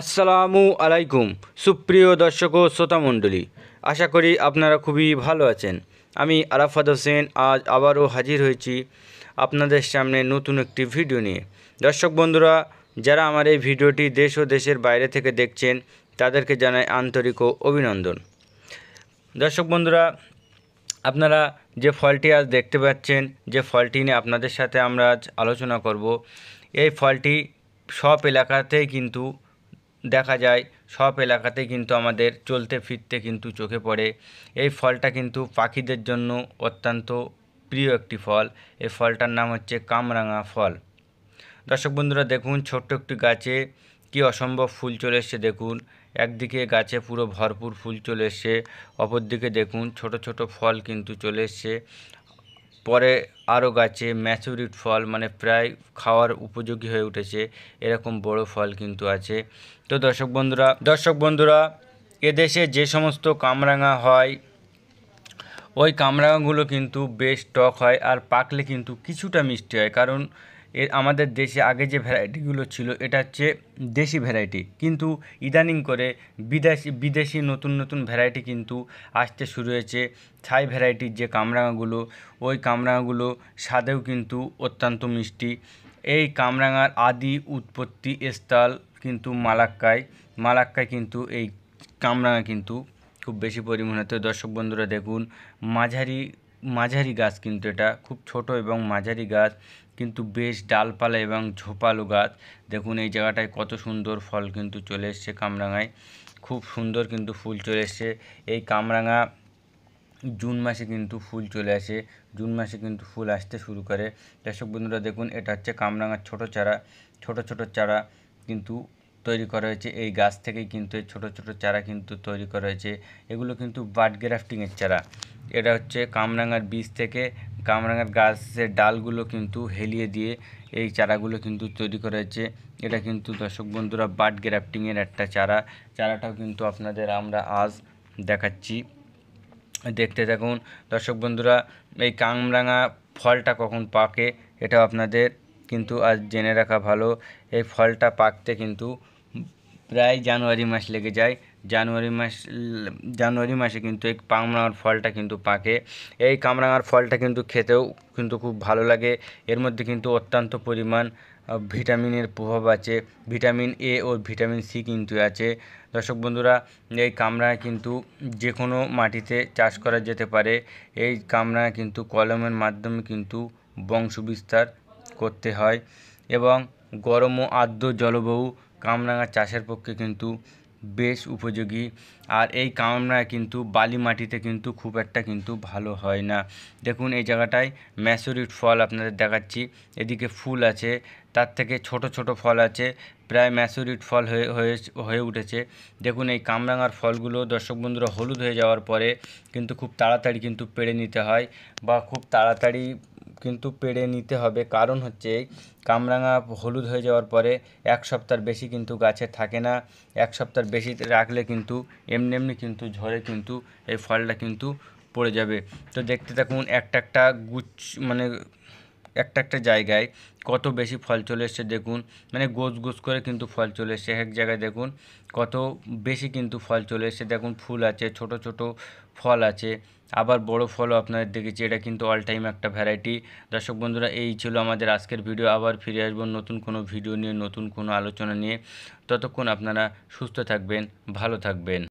আসসালামু আলাইকুম সুপ্রিয় দর্শক ও শ্রোতামণ্ডলী আশা করি আপনারা খুবই ভালো আছেন আমি আরাফাত হোসেন আজ আবারও হাজির হয়েছি আপনাদের সামনে নতুন একটি ভিডিও নিয়ে দর্শক বন্ধুরা যারা আমার এই ভিডিওটি দেশ ও দেশের বাইরে থেকে দেখছেন তাদেরকে জানাই আন্তরিক ও অভিনন্দন দর্শক বন্ধুরা আপনারা যে ফলটি আজ দেখতে পাচ্ছেন যে ফলটি নিয়ে আপনাদের সাথে আমরা আজ আলোচনা করব এই ফলটি সব এলাকাতেই কিন্তু দেখা যায় সব এলাকাতেই কিন্তু আমাদের চলতে ফিরতে কিন্তু চোখে পড়ে এই ফলটা কিন্তু পাখিদের জন্য অত্যন্ত প্রিয় একটি ফল এই ফলটার নাম হচ্ছে কামরাঙা ফল দর্শক বন্ধুরা দেখুন ছোট্ট একটি গাছে কি অসম্ভব ফুল চলে এসছে দেখুন একদিকে গাছে পুরো ভরপুর ফুল চলে এসছে অপরদিকে দেখুন ছোট ছোট ফল কিন্তু চলে এসছে পরে আরও গাছে ম্যাচুরিড ফল মানে প্রায় খাওয়ার উপযোগী হয়ে উঠেছে এরকম বড় ফল কিন্তু আছে তো দর্শক বন্ধুরা দর্শক বন্ধুরা এদেশে যে সমস্ত কামরাঙা হয় ওই কামরাঙাগুলো কিন্তু বেশ টক হয় আর পাকলে কিন্তু কিছুটা মিষ্টি হয় কারণ এর আমাদের দেশে আগে যে ভ্যারাইটিগুলো ছিল এটা হচ্ছে দেশি ভ্যারাইটি কিন্তু ইদানিং করে বিদেশি বিদেশি নতুন নতুন ভ্যারাইটি কিন্তু আসতে শুরু হয়েছে ছাই ভ্যারাইটির যে কামরাঙাগুলো ওই কামরাঙাগুলো স্বাদেও কিন্তু অত্যন্ত মিষ্টি এই কামরাঙার আদি উৎপত্তি স্থল কিন্তু মালাক্কায় মালাক্কায় কিন্তু এই কামরাঙা কিন্তু খুব বেশি পরিমাণে তো দর্শক বন্ধুরা দেখুন মাঝারি মাঝারি গাছ কিন্তু এটা খুব ছোট এবং মাঝারি গাছ কিন্তু বেশ ডালপালা এবং ঝোপালো গাছ দেখুন এই জায়গাটায় কত সুন্দর ফল কিন্তু চলে এসছে কামরাঙায় খুব সুন্দর কিন্তু ফুল চলে এসছে এই কামরাঙা জুন মাসে কিন্তু ফুল চলে আসে জুন মাসে কিন্তু ফুল আসতে শুরু করে দর্শক বন্ধুরা দেখুন এটা হচ্ছে কামরাঙার ছোট চারা ছোট ছোট চারা কিন্তু তৈরি করা হয়েছে এই গাছ থেকেই কিন্তু এই ছোটো ছোটো চারা কিন্তু তৈরি করা হয়েছে এগুলো কিন্তু বার্ড গ্রাফটিংয়ের চারা এটা হচ্ছে কামরাঙার বীজ থেকে কামরাঙার গাছের ডালগুলো কিন্তু হেলিয়ে দিয়ে এই চারাগুলো কিন্তু তৈরি করা হয়েছে এটা কিন্তু দর্শক বন্ধুরা বার্ড গ্রাফটিংয়ের একটা চারা চারাটাও কিন্তু আপনাদের আমরা আজ দেখাচ্ছি দেখতে থাকুন দর্শক বন্ধুরা এই কামরাঙা ফলটা কখন পাকে এটা আপনাদের কিন্তু আজ জেনে রাখা ভালো এই ফলটা পাকতে কিন্তু প্রায় জানুয়ারি মাস লেগে যায় জানুয়ারি মাস জানুয়ারি মাসে কিন্তু এই কামরাঙার ফলটা কিন্তু পাকে এই কামরাঙার ফলটা কিন্তু খেতেও কিন্তু খুব ভালো লাগে এর মধ্যে কিন্তু অত্যন্ত পরিমাণ ভিটামিনের প্রভাব আছে ভিটামিন এ ও ভিটামিন সি কিন্তু আছে দর্শক বন্ধুরা এই কামরা কিন্তু যে কোনো মাটিতে চাষ করা যেতে পারে এই কামরা কিন্তু কলমের মাধ্যমে কিন্তু বংশবিস্তার করতে হয় এবং গরম ও আর্দ্র জলবায়ু কামরাঙা চাষের পক্ষে কিন্তু বেশ উপযোগী আর এই কামরাঙা কিন্তু বালি মাটিতে কিন্তু খুব একটা কিন্তু ভালো হয় না দেখুন এই জায়গাটায় ম্যাচুরিড ফল আপনাদের দেখাচ্ছি এদিকে ফুল আছে তার থেকে ছোট ছোট ফল আছে প্রায় ম্যাচুরিড ফল হয়ে হয়ে উঠেছে দেখুন এই কামরাঙার ফলগুলো দর্শক বন্ধুরা হলুদ হয়ে যাওয়ার পরে কিন্তু খুব তাড়াতাড়ি কিন্তু পেড়ে নিতে হয় বা খুব তাড়াতাড়ি কিন্তু পেড়ে নিতে হবে কারণ হচ্ছে কামরাঙা হলুদ হয়ে যাওয়ার পরে এক সপ্তাহর বেশি কিন্তু গাছে থাকে না এক সপ্তাহ বেশি রাখলে কিন্তু এমনি এমনি কিন্তু ঝরে কিন্তু এই ফলটা কিন্তু পড়ে যাবে তো দেখতে থাকুন একটা একটা গুচ্ছ মানে একটা একটা জায়গায় কত বেশি ফল চলে এসছে দেখুন মানে গোছ গোছ করে কিন্তু ফল চলে এসছে এক জায়গায় দেখুন কত বেশি কিন্তু ফল চলে এসছে দেখুন ফুল আছে ছোট ছোট ফল আছে আবার বড় ফলও আপনাদের দেখেছি এটা কিন্তু অল টাইম একটা ভ্যারাইটি দর্শক বন্ধুরা এই ছিল আমাদের আজকের ভিডিও আবার ফিরে আসবো নতুন কোনো ভিডিও নিয়ে নতুন কোনো আলোচনা নিয়ে ততক্ষণ আপনারা সুস্থ থাকবেন ভালো থাকবেন